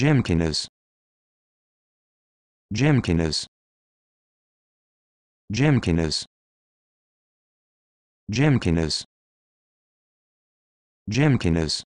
Jamkinas Jamkinas Jamkinas Jamkinas Jamkinas